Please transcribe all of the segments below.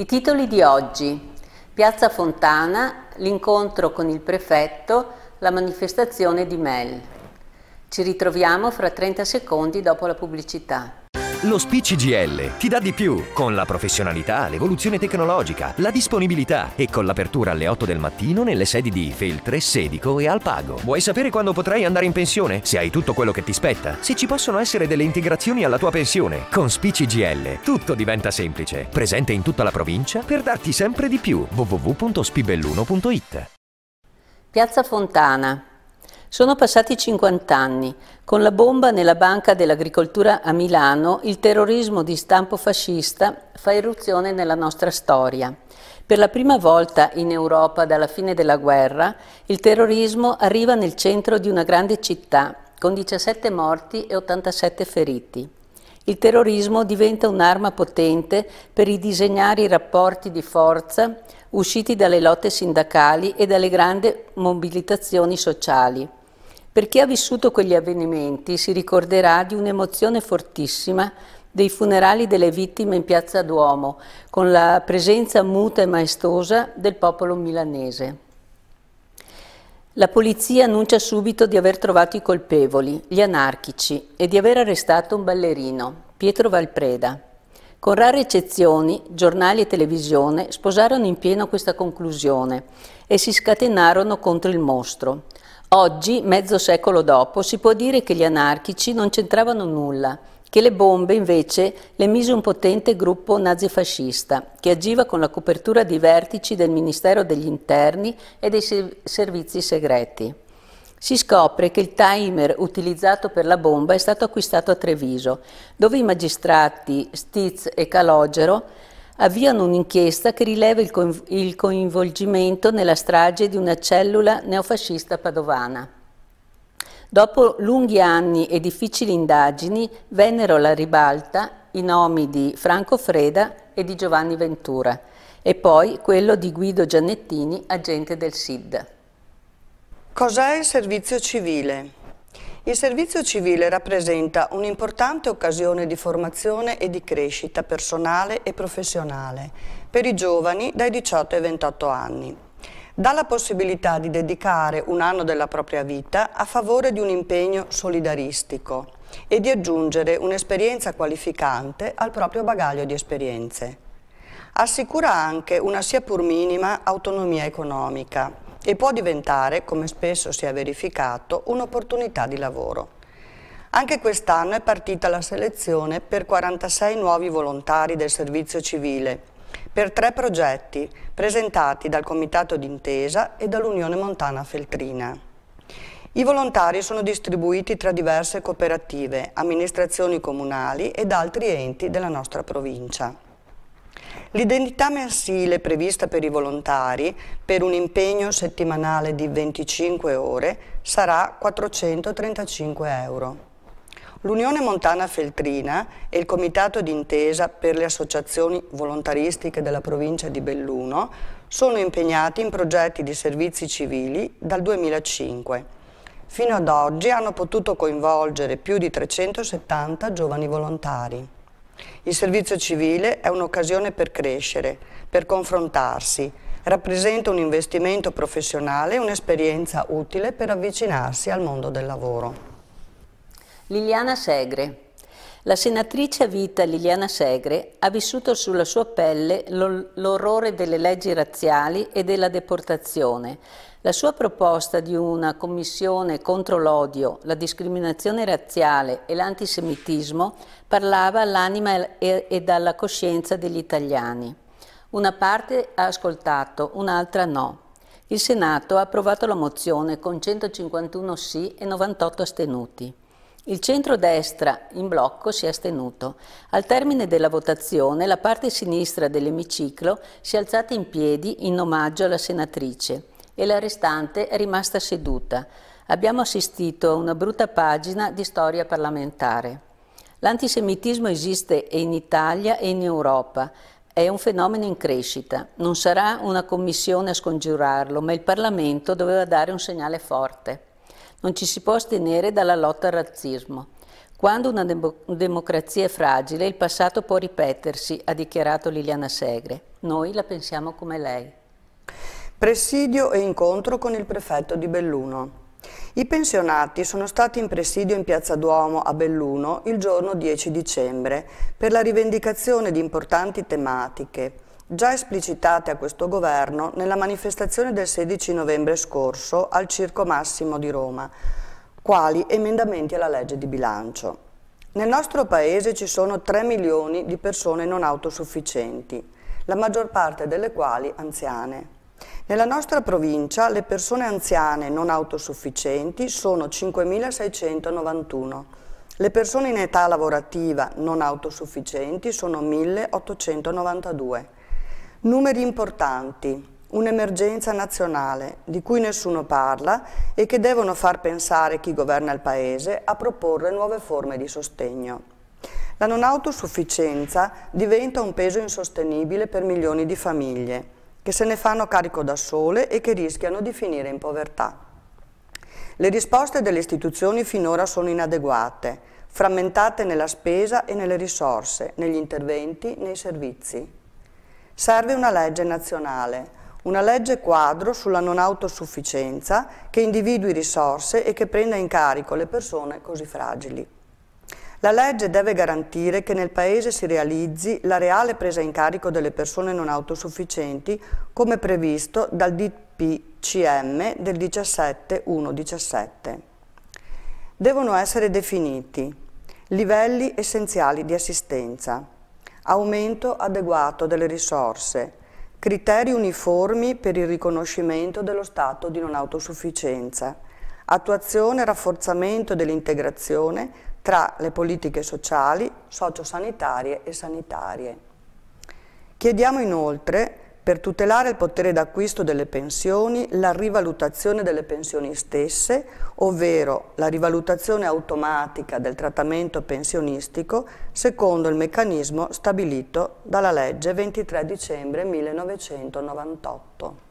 I titoli di oggi. Piazza Fontana, l'incontro con il prefetto, la manifestazione di Mel. Ci ritroviamo fra 30 secondi dopo la pubblicità. Lo SPCGL ti dà di più con la professionalità, l'evoluzione tecnologica, la disponibilità e con l'apertura alle 8 del mattino nelle sedi di Feltre, Sedico e Alpago. Vuoi sapere quando potrai andare in pensione? Se hai tutto quello che ti spetta? Se ci possono essere delle integrazioni alla tua pensione? Con SPCGL tutto diventa semplice. Presente in tutta la provincia per darti sempre di più. www.spibelluno.it Piazza Fontana sono passati 50 anni. Con la bomba nella Banca dell'Agricoltura a Milano, il terrorismo di stampo fascista fa irruzione nella nostra storia. Per la prima volta in Europa dalla fine della guerra, il terrorismo arriva nel centro di una grande città, con 17 morti e 87 feriti. Il terrorismo diventa un'arma potente per ridisegnare i rapporti di forza usciti dalle lotte sindacali e dalle grandi mobilitazioni sociali. Per chi ha vissuto quegli avvenimenti si ricorderà di un'emozione fortissima dei funerali delle vittime in piazza Duomo, con la presenza muta e maestosa del popolo milanese. La polizia annuncia subito di aver trovato i colpevoli, gli anarchici, e di aver arrestato un ballerino, Pietro Valpreda. Con rare eccezioni, giornali e televisione sposarono in pieno questa conclusione e si scatenarono contro il mostro, Oggi, mezzo secolo dopo, si può dire che gli anarchici non c'entravano nulla, che le bombe invece le mise un potente gruppo nazifascista che agiva con la copertura di vertici del Ministero degli Interni e dei servizi segreti. Si scopre che il timer utilizzato per la bomba è stato acquistato a Treviso, dove i magistrati Stiz e Calogero avviano un'inchiesta che rileva il, coinvolgimento nella strage di una cellula neofascista padovana. Dopo lunghi anni e difficili indagini vennero alla ribalta i nomi di Franco Freda e di Giovanni Ventura e poi quello di Guido Giannettini, agente del SID. Cos'è il servizio civile? Il servizio civile rappresenta un'importante occasione di formazione e di crescita personale e professionale per i giovani dai 18 ai 28 anni. Dà la possibilità di dedicare un anno della propria vita a favore di un impegno solidaristico e di aggiungere un'esperienza qualificante al proprio bagaglio di esperienze. Assicura anche una sia pur minima autonomia economica e può diventare, come spesso si è verificato, un'opportunità di lavoro. Anche quest'anno è partita la selezione per 46 nuovi volontari del servizio civile, per tre progetti presentati dal Comitato d'Intesa e dall'Unione Montana Feltrina. I volontari sono distribuiti tra diverse cooperative, amministrazioni comunali ed altri enti della nostra provincia. L'identità mensile prevista per i volontari per un impegno settimanale di 25 ore sarà 435 euro. L'Unione Montana Feltrina e il Comitato d'intesa per le associazioni volontaristiche della provincia di Belluno sono impegnati in progetti di servizi civili dal 2005. Fino ad oggi hanno potuto coinvolgere più di 370 giovani volontari. Il servizio civile è un'occasione per crescere, per confrontarsi, rappresenta un investimento professionale e un'esperienza utile per avvicinarsi al mondo del lavoro. Liliana Segre la senatrice a vita Liliana Segre ha vissuto sulla sua pelle l'orrore delle leggi razziali e della deportazione, la sua proposta di una commissione contro l'odio, la discriminazione razziale e l'antisemitismo parlava all'anima e alla coscienza degli italiani. Una parte ha ascoltato, un'altra no. Il Senato ha approvato la mozione con 151 sì e 98 astenuti. Il centro-destra in blocco si è astenuto. Al termine della votazione la parte sinistra dell'emiciclo si è alzata in piedi in omaggio alla senatrice e la restante è rimasta seduta. Abbiamo assistito a una brutta pagina di storia parlamentare. L'antisemitismo esiste in Italia e in Europa. È un fenomeno in crescita. Non sarà una commissione a scongiurarlo, ma il Parlamento doveva dare un segnale forte. Non ci si può astenere dalla lotta al razzismo. Quando una democrazia è fragile, il passato può ripetersi, ha dichiarato Liliana Segre. Noi la pensiamo come lei. Presidio e incontro con il prefetto di Belluno. I pensionati sono stati in presidio in Piazza Duomo a Belluno il giorno 10 dicembre per la rivendicazione di importanti tematiche, già esplicitate a questo governo nella manifestazione del 16 novembre scorso al Circo Massimo di Roma, quali emendamenti alla legge di bilancio. Nel nostro Paese ci sono 3 milioni di persone non autosufficienti, la maggior parte delle quali anziane. Nella nostra provincia le persone anziane non autosufficienti sono 5.691, le persone in età lavorativa non autosufficienti sono 1.892. Numeri importanti, un'emergenza nazionale di cui nessuno parla e che devono far pensare chi governa il Paese a proporre nuove forme di sostegno. La non autosufficienza diventa un peso insostenibile per milioni di famiglie che se ne fanno carico da sole e che rischiano di finire in povertà. Le risposte delle istituzioni finora sono inadeguate, frammentate nella spesa e nelle risorse, negli interventi, nei servizi. Serve una legge nazionale, una legge quadro sulla non autosufficienza che individui risorse e che prenda in carico le persone così fragili. La legge deve garantire che nel Paese si realizzi la reale presa in carico delle persone non autosufficienti, come previsto dal DPCM del 17.1.17. Devono essere definiti livelli essenziali di assistenza, aumento adeguato delle risorse, criteri uniformi per il riconoscimento dello stato di non autosufficienza, attuazione e rafforzamento dell'integrazione tra le politiche sociali, sociosanitarie e sanitarie. Chiediamo inoltre, per tutelare il potere d'acquisto delle pensioni, la rivalutazione delle pensioni stesse, ovvero la rivalutazione automatica del trattamento pensionistico secondo il meccanismo stabilito dalla legge 23 dicembre 1998.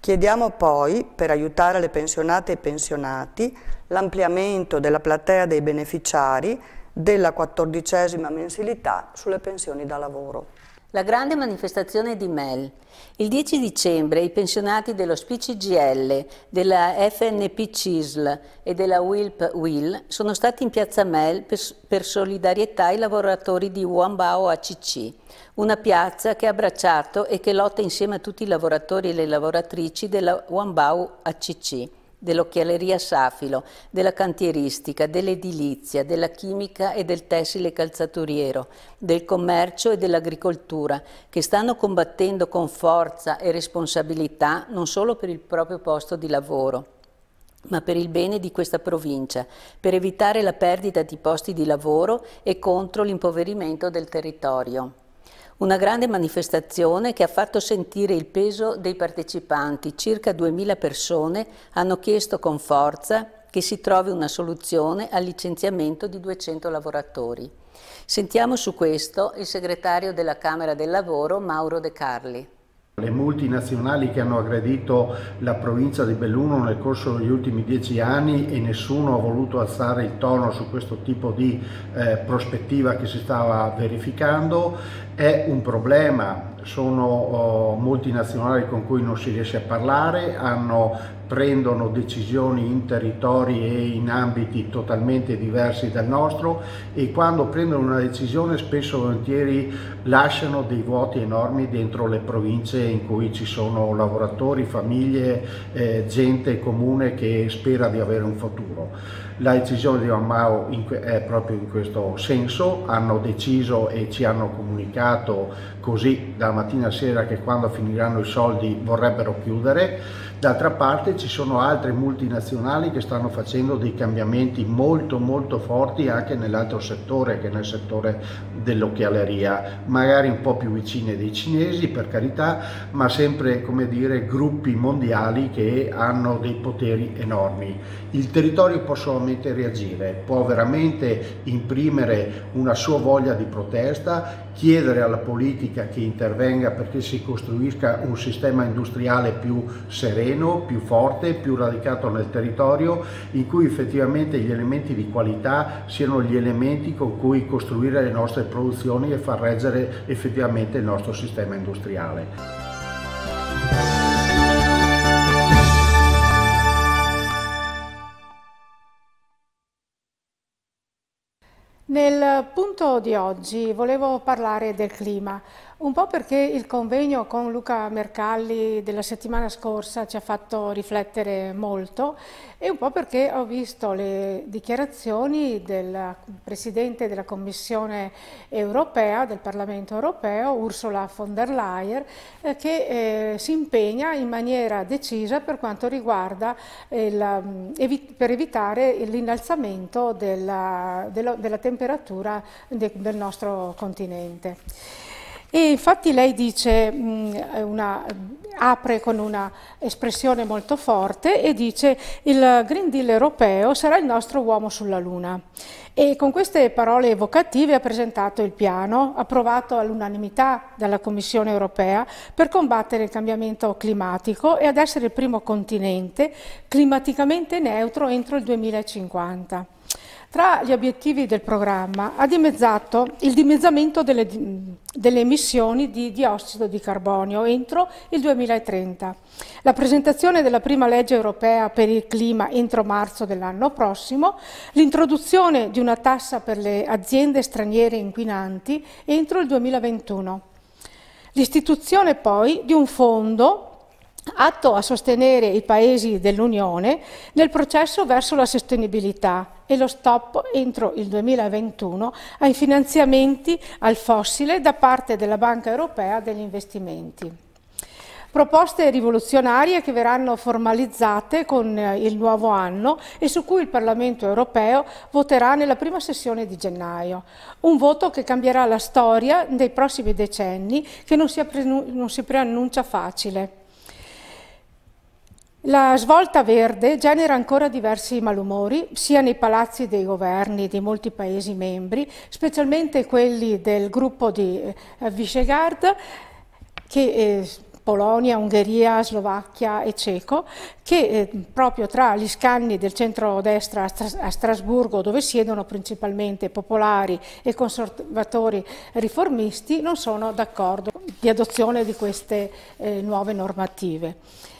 Chiediamo poi, per aiutare le pensionate e i pensionati, l'ampliamento della platea dei beneficiari della quattordicesima mensilità sulle pensioni da lavoro. La grande manifestazione di Mel. Il 10 dicembre i pensionati dello SPCGL, della FNP CISL e della WILP WIL sono stati in piazza Mel per, per solidarietà ai lavoratori di Wambao ACC, una piazza che ha abbracciato e che lotta insieme a tutti i lavoratori e le lavoratrici della Wambao ACC dell'occhialeria Safilo, della cantieristica, dell'edilizia, della chimica e del tessile calzaturiero, del commercio e dell'agricoltura, che stanno combattendo con forza e responsabilità non solo per il proprio posto di lavoro, ma per il bene di questa provincia, per evitare la perdita di posti di lavoro e contro l'impoverimento del territorio. Una grande manifestazione che ha fatto sentire il peso dei partecipanti. Circa 2.000 persone hanno chiesto con forza che si trovi una soluzione al licenziamento di 200 lavoratori. Sentiamo su questo il segretario della Camera del Lavoro Mauro De Carli. Le multinazionali che hanno aggredito la provincia di Belluno nel corso degli ultimi dieci anni e nessuno ha voluto alzare il tono su questo tipo di eh, prospettiva che si stava verificando è un problema sono oh, multinazionali con cui non si riesce a parlare, hanno prendono decisioni in territori e in ambiti totalmente diversi dal nostro e quando prendono una decisione spesso e volentieri lasciano dei vuoti enormi dentro le province in cui ci sono lavoratori, famiglie, eh, gente comune che spera di avere un futuro. La decisione di Amao è proprio in questo senso, hanno deciso e ci hanno comunicato così da mattina a sera che quando finiranno i soldi vorrebbero chiudere D'altra parte ci sono altre multinazionali che stanno facendo dei cambiamenti molto molto forti anche nell'altro settore che è nel settore dell'occhialeria, magari un po' più vicine dei cinesi per carità, ma sempre come dire gruppi mondiali che hanno dei poteri enormi. Il territorio può solamente reagire, può veramente imprimere una sua voglia di protesta chiedere alla politica che intervenga perché si costruisca un sistema industriale più sereno, più forte, più radicato nel territorio, in cui effettivamente gli elementi di qualità siano gli elementi con cui costruire le nostre produzioni e far reggere effettivamente il nostro sistema industriale. Nel punto di oggi volevo parlare del clima. Un po' perché il convegno con Luca Mercalli della settimana scorsa ci ha fatto riflettere molto e un po' perché ho visto le dichiarazioni del Presidente della Commissione europea, del Parlamento europeo, Ursula von der Leyen, eh, che eh, si impegna in maniera decisa per quanto riguarda eh, mm, il, per evitare l'innalzamento della, della, della, temperatura de del nostro continente. E infatti lei dice, una, apre con un'espressione molto forte e dice il Green Deal europeo sarà il nostro uomo sulla Luna. E con queste parole evocative ha presentato il piano, approvato all'unanimità dalla Commissione europea, per combattere il cambiamento climatico e ad essere il primo continente climaticamente neutro entro il 2050. Tra gli obiettivi del programma ha dimezzato il dimezzamento delle, delle, emissioni di diossido di carbonio entro il 2030, la presentazione della prima legge europea per il clima entro marzo dell'anno prossimo, l'introduzione di una tassa per le aziende straniere inquinanti entro il 2021, l'istituzione poi di un fondo atto a sostenere i paesi dell'Unione nel processo verso la sostenibilità e lo stop entro il 2021 ai finanziamenti al fossile da parte della Banca Europea degli investimenti. Proposte rivoluzionarie che verranno formalizzate con eh, il nuovo anno e su cui il Parlamento europeo voterà nella prima sessione di gennaio. Un voto che cambierà la storia dei prossimi decenni che non si, non si preannuncia facile. La svolta verde genera ancora diversi malumori, sia nei palazzi dei governi di molti Paesi membri, specialmente quelli del gruppo di eh, Visegrad, che eh, Polonia, Ungheria, Slovacchia e Ceco, che eh, proprio tra gli scanni del centro-destra a, Strasburgo, dove siedono principalmente popolari e conservatori riformisti, non sono d'accordo di adozione di queste eh, nuove normative.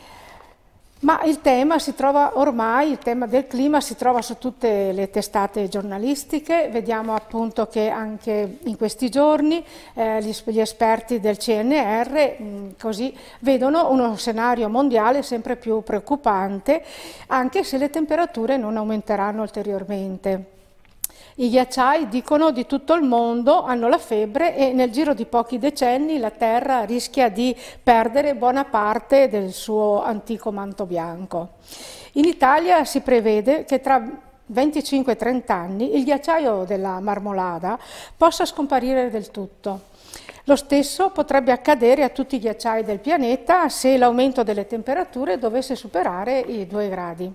Ma il tema si trova ormai, il tema del clima si trova su tutte le testate giornalistiche, vediamo appunto che anche in questi giorni eh, gli, gli, esperti del CNR mh, mm, così, vedono uno scenario mondiale sempre più preoccupante, anche se le temperature non aumenteranno ulteriormente. I ghiacciai, dicono, di tutto il mondo hanno la febbre e nel giro di pochi decenni la Terra rischia di perdere buona parte del suo antico manto bianco. In Italia si prevede che tra 25-30 anni il ghiacciaio della Marmolada possa scomparire del tutto. Lo stesso potrebbe accadere a tutti i ghiacciai del pianeta se l'aumento delle temperature dovesse superare i 2 gradi.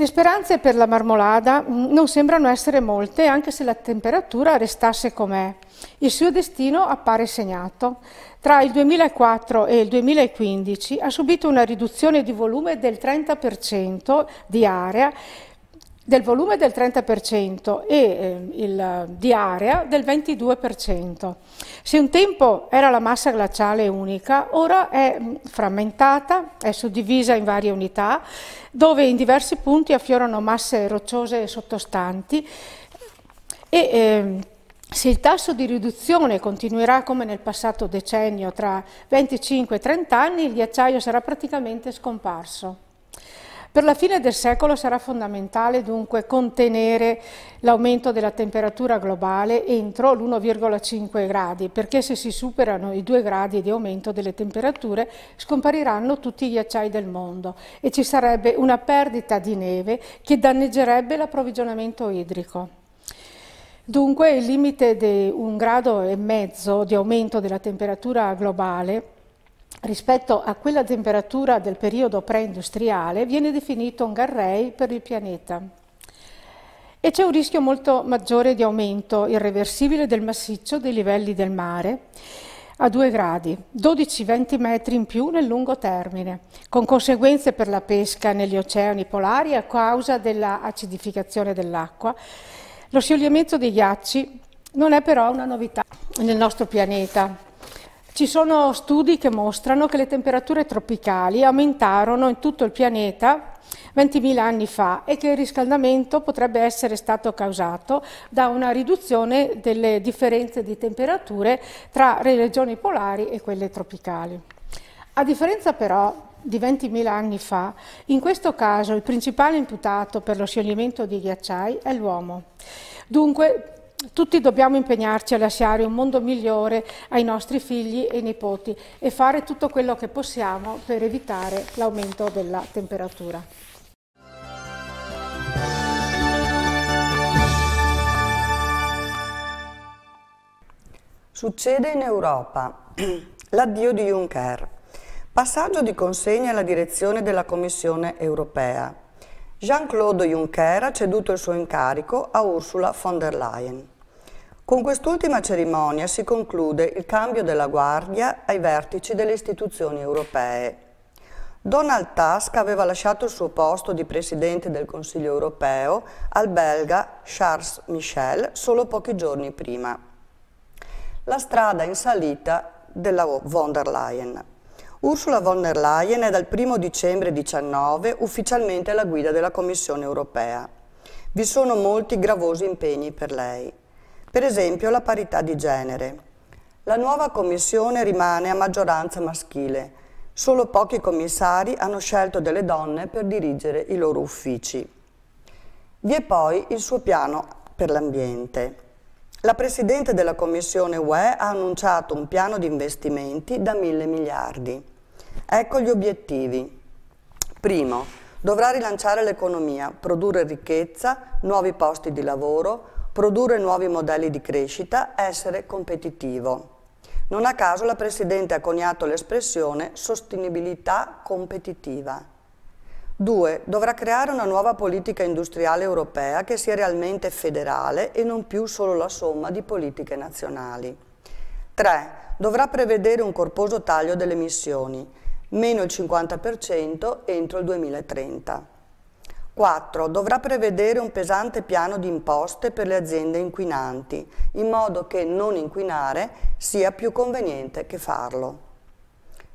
Le speranze per la marmolada mm, non sembrano essere molte anche se la temperatura restasse com'è. Il suo destino appare segnato. Tra il 2004 e il 2015 ha subito una riduzione di volume del 30% di area del volume del 30% e eh, il, di area del 22%. Se un tempo era la massa glaciale unica, ora è mm, frammentata, è suddivisa in varie unità, dove in diversi punti affiorano masse rocciose sottostanti e eh, se il tasso di riduzione continuerà come nel passato decennio tra 25 e 30 anni, il ghiacciaio sarà praticamente scomparso. Per la fine del secolo sarà fondamentale dunque contenere l'aumento della temperatura globale entro l'1,5 gradi, perché se si superano i 2 gradi di aumento delle temperature scompariranno tutti i ghiacciai del mondo e ci sarebbe una perdita di neve che danneggerebbe l'approvvigionamento idrico. Dunque il limite di un grado e mezzo di aumento della temperatura globale rispetto a quella temperatura del periodo preindustriale viene definito un garrei per il pianeta. E c'è un rischio molto maggiore di aumento irreversibile del massiccio dei livelli del mare a 2 gradi, 12-20 metri in più nel lungo termine, con conseguenze per la pesca negli oceani polari a causa dell'acidificazione dell'acqua. Lo sciogliamento dei ghiacci non è però una novità nel nostro pianeta, ci sono studi che mostrano che le temperature tropicali aumentarono in tutto il pianeta 20.000 anni fa e che il riscaldamento potrebbe essere stato causato da una riduzione delle differenze di temperature tra le regioni polari e quelle tropicali. A differenza però di 20.000 anni fa, in questo caso il principale imputato per lo scioglimento dei ghiacciai è l'uomo. Dunque, tutti dobbiamo impegnarci a lasciare un mondo migliore ai nostri figli e nipoti e fare tutto quello che possiamo per evitare l'aumento della temperatura. Succede in Europa. L'addio di Juncker. Passaggio di consegna alla direzione della Commissione europea. Jean-Claude Juncker ha ceduto il suo incarico a Ursula von der Leyen. Con quest'ultima cerimonia si conclude il cambio della guardia ai vertici delle istituzioni europee. Donald Tusk aveva lasciato il suo posto di presidente del Consiglio europeo al belga Charles Michel solo pochi giorni prima. La strada in salita della von der Leyen. Ursula von der Leyen è dal 1 dicembre 2019 ufficialmente alla guida della Commissione europea. Vi sono molti gravosi impegni per lei. Per esempio la parità di genere. La nuova Commissione rimane a maggioranza maschile. Solo pochi commissari hanno scelto delle donne per dirigere i loro uffici. Vi è poi il suo piano per l'ambiente. La Presidente della Commissione UE ha annunciato un piano di investimenti da mille miliardi. Ecco gli obiettivi. Primo, dovrà rilanciare l'economia, produrre ricchezza, nuovi posti di lavoro, produrre nuovi modelli di crescita, essere competitivo. Non a caso la Presidente ha coniato l'espressione sostenibilità competitiva. 2. Dovrà creare una nuova politica industriale europea che sia realmente federale e non più solo la somma di politiche nazionali. 3. Dovrà prevedere un corposo taglio delle emissioni, meno il 50% entro il 2030. 4. Dovrà prevedere un pesante piano di imposte per le aziende inquinanti, in modo che non inquinare sia più conveniente che farlo.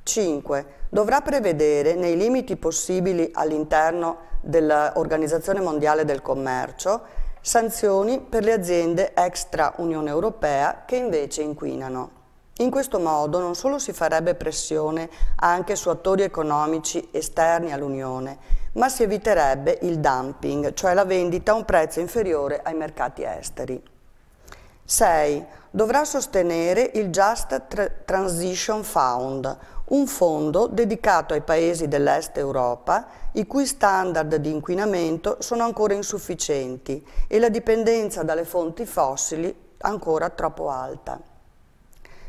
5. Dovrà prevedere, nei limiti possibili all'interno dell'Organizzazione Mondiale del Commercio, sanzioni per le aziende extra Unione Europea che invece inquinano. In questo modo non solo si farebbe pressione anche su attori economici esterni all'Unione, ma si eviterebbe il dumping, cioè la vendita a un prezzo inferiore ai mercati esteri. 6. Dovrà sostenere il Just Transition Fund, un fondo dedicato ai paesi dell'Est Europa i cui standard di inquinamento sono ancora insufficienti e la dipendenza dalle fonti fossili ancora troppo alta.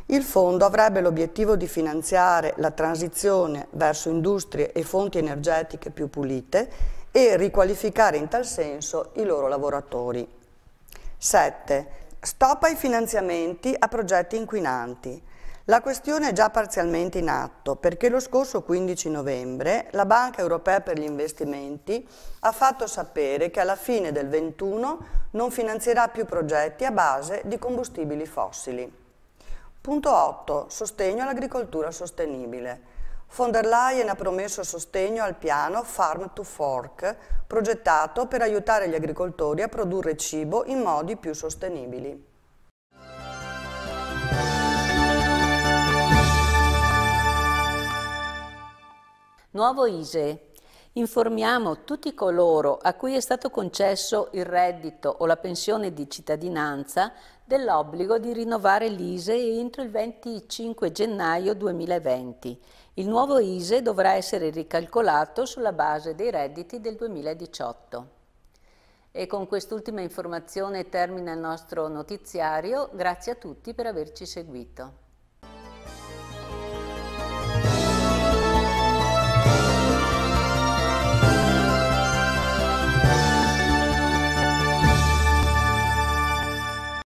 Il fondo avrebbe l'obiettivo di finanziare la transizione verso industrie e fonti energetiche più pulite e riqualificare in tal senso i loro lavoratori. 7. Stop ai finanziamenti a progetti inquinanti. La questione è già parzialmente in atto perché lo scorso 15 novembre la Banca Europea per gli investimenti ha fatto sapere che alla fine del 21 non finanzierà più progetti a base di combustibili fossili. Punto 8. Sostegno all'agricoltura sostenibile. Von der Leyen ha promesso sostegno al piano Farm to Fork, progettato per aiutare gli agricoltori a produrre cibo in modi più sostenibili. Nuovo ISE. Informiamo tutti coloro a cui è stato concesso il reddito o la pensione di cittadinanza dell'obbligo di rinnovare l'ISE entro il 25 gennaio 2020. Il nuovo ISE dovrà essere ricalcolato sulla base dei redditi del 2018. E con quest'ultima informazione termina il nostro notiziario. Grazie a tutti per averci seguito.